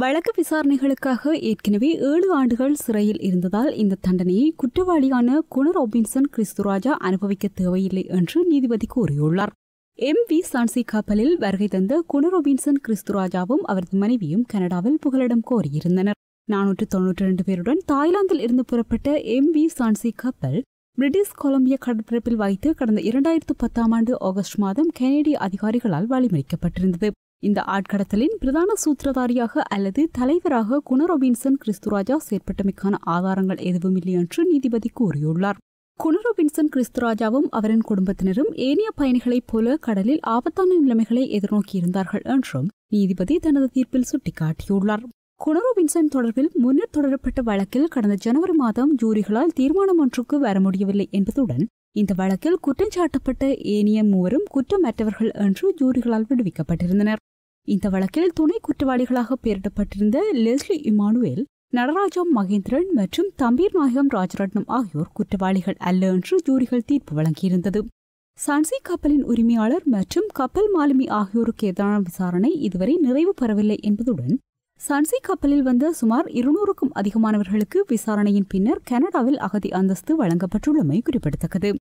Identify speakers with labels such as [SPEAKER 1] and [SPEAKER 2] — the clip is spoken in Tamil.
[SPEAKER 1] வழக்கு விசாரணைகளுக்காக ஏற்கனவே ஏழு ஆண்டுகள் சிறையில் இருந்ததால் இந்த தண்டனையை குற்றவாளியான குணர் ஒபின்சன் கிறிஸ்துராஜா அனுபவிக்க தேவையில்லை என்று நீதிபதி கூறியுள்ளார் எம் வி சான்சி கப்பலில் வருகை தந்த குணர் ஒபின்சன் கிறிஸ்துராஜாவும் அவரது மனைவியும் கனடாவில் புகலிடம் கோரியிருந்தனர் நானூற்று தொன்னூற்றி இரண்டு பேருடன் தாய்லாந்தில் இருந்து புறப்பட்ட எம் வி சான்சி கப்பல் பிரிட்டிஷ் கொலம்பிய கடற்பரப்பில் வைத்து கடந்த இரண்டாயிரத்து பத்தாம் ஆண்டு ஆகஸ்ட் மாதம் கெனடிய அதிகாரிகளால் வழிமறிக்கப்பட்டிருந்தது இந்த ஆட்கடத்தலின் பிரதான சூத்திரதாரியாக அல்லது தலைவராக குணரோபின்சன் கிறிஸ்துராஜா செயற்பட்டமைக்கான ஆதாரங்கள் எதுவும் இல்லை என்று நீதிபதி கூறியுள்ளார் குணரோபின்சன் கிறிஸ்துராஜாவும் அவரின் குடும்பத்தினரும் ஏனைய பயணிகளைப் போல கடலில் ஆபத்தான நிலைமைகளை எதிர்நோக்கியிருந்தார்கள் என்றும் நீதிபதி தனது தீர்ப்பில் சுட்டிக்காட்டியுள்ளார் குணரோபின்சன் தொடர்பில் முன்னர் தொடரப்பட்ட வழக்கில் கடந்த ஜனவரி மாதம் ஜூரிகளால் தீர்மானம் ஒன்றுக்கு வர முடியவில்லை என்பதுடன் இந்த வழக்கில் குற்றம் சாட்டப்பட்ட ஏனிய மூவரும் குற்றமற்றவர்கள் என்று ஜூரிகளால் விடுவிக்கப்பட்டிருந்தனர் இந்த வழக்கில் துணை குற்றவாளிகளாக பெயரிடப்பட்டிருந்த லெஸ்லி இமானுவேல் நடராஜா மகேந்திரன் மற்றும் தம்பீர் நாயகம் ராஜரட்னம் ஆகியோர் குற்றவாளிகள் அல்ல என்று ஜூரிகள் தீர்ப்பு வழங்கியிருந்தது சன்சி கப்பலின் உரிமையாளர் மற்றும் கப்பல் மாலுமி ஆகியோருக்கு எதிரான விசாரணை இதுவரை நிறைவு பெறவில்லை என்பதுடன் சன்சி கப்பலில் வந்த சுமார் இருநூறுக்கும் அதிகமானவர்களுக்கு விசாரணையின் பின்னர் கனடாவில் அகதி அந்தஸ்து வழங்கப்பட்டுள்ளமை குறிப்பிடத்தக்கது